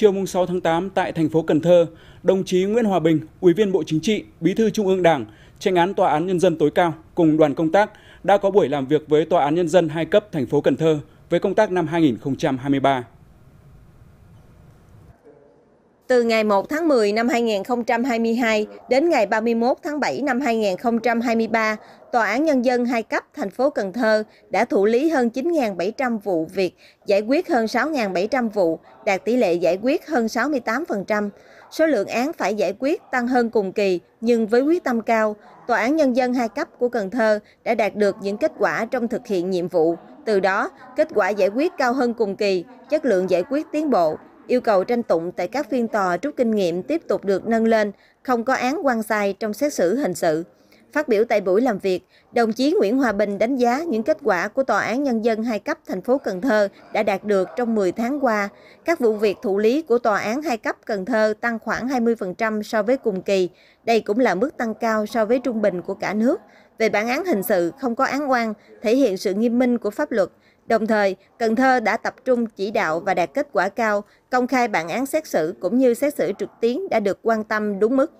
chiều 6 tháng 8 tại thành phố Cần Thơ, đồng chí Nguyễn Hòa Bình, Ủy viên Bộ Chính trị, Bí thư Trung ương Đảng, tranh án Tòa án Nhân dân tối cao cùng đoàn công tác đã có buổi làm việc với Tòa án Nhân dân hai cấp thành phố Cần Thơ về công tác năm 2023. Từ ngày 1 tháng 10 năm 2022 đến ngày 31 tháng 7 năm 2023, Tòa án Nhân dân hai cấp thành phố Cần Thơ đã thụ lý hơn 9.700 vụ việc, giải quyết hơn 6.700 vụ, đạt tỷ lệ giải quyết hơn 68%. Số lượng án phải giải quyết tăng hơn cùng kỳ, nhưng với quyết tâm cao, Tòa án Nhân dân hai cấp của Cần Thơ đã đạt được những kết quả trong thực hiện nhiệm vụ. Từ đó, kết quả giải quyết cao hơn cùng kỳ, chất lượng giải quyết tiến bộ, yêu cầu tranh tụng tại các phiên tòa rút kinh nghiệm tiếp tục được nâng lên, không có án quan sai trong xét xử hình sự. Phát biểu tại buổi làm việc, đồng chí Nguyễn Hòa Bình đánh giá những kết quả của Tòa án Nhân dân hai cấp thành phố Cần Thơ đã đạt được trong 10 tháng qua. Các vụ việc thụ lý của Tòa án hai cấp Cần Thơ tăng khoảng 20% so với cùng kỳ. Đây cũng là mức tăng cao so với trung bình của cả nước. Về bản án hình sự không có án oan, thể hiện sự nghiêm minh của pháp luật, Đồng thời, Cần Thơ đã tập trung chỉ đạo và đạt kết quả cao, công khai bản án xét xử cũng như xét xử trực tuyến đã được quan tâm đúng mức.